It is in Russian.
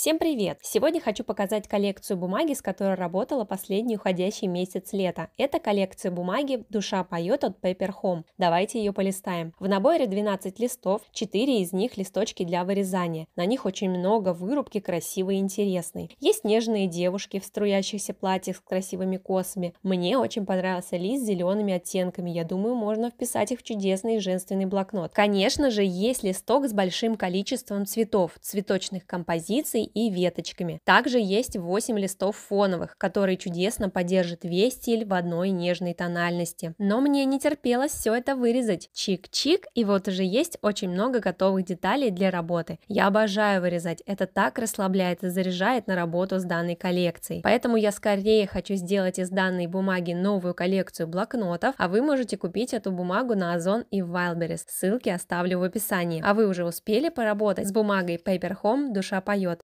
Всем привет! Сегодня хочу показать коллекцию бумаги, с которой работала последний уходящий месяц лета. Это коллекция бумаги «Душа поет» от Paper Home. Давайте ее полистаем. В наборе 12 листов, 4 из них листочки для вырезания. На них очень много вырубки красивой и интересной. Есть нежные девушки в струящихся платьях с красивыми косами. Мне очень понравился лист с зелеными оттенками. Я думаю, можно вписать их в чудесный женственный блокнот. Конечно же, есть листок с большим количеством цветов, цветочных композиций и веточками. Также есть 8 листов фоновых, которые чудесно поддержат весь стиль в одной нежной тональности. Но мне не терпелось все это вырезать. Чик-чик, и вот уже есть очень много готовых деталей для работы. Я обожаю вырезать, это так расслабляет и заряжает на работу с данной коллекцией. Поэтому я скорее хочу сделать из данной бумаги новую коллекцию блокнотов, а вы можете купить эту бумагу на Озон и в Wildberries. Ссылки оставлю в описании. А вы уже успели поработать с бумагой Paper Home «Душа поет»?